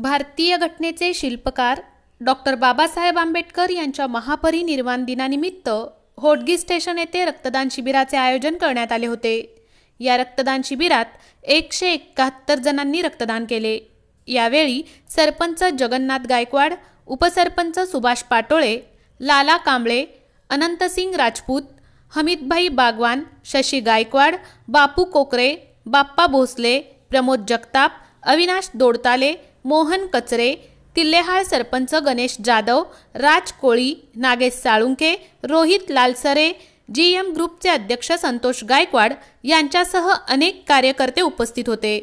भारतीय घटनेचे शिल्पकार डॉक्टर बाबासाहेब आंबेडकर यांच्या महापरिनिर्वाण दिनानिमित्त होडगी स्टेशन येथे रक्तदान शिबिराचे आयोजन करण्यात आले होते या रक्तदान शिबिरात एकशे एकाहत्तर जणांनी रक्तदान केले यावेळी सरपंच जगन्नाथ गायकवाड उपसरपंच सुभाष पाटोळे लाला कांबळे अनंतसिंग राजपूत हमीदभाई बागवान शशी गायकवाड बापू कोकरे बाप्पा भोसले प्रमोद जगताप अविनाश दोडताले मोहन कचरे तिल्लेहाळ सरपंच गणेश जाधव राज कोळी नागेश साळुंके रोहित लालसरे जी एम ग्रुपचे अध्यक्ष संतोष गायकवाड यांच्यासह अनेक कार्यकर्ते उपस्थित होते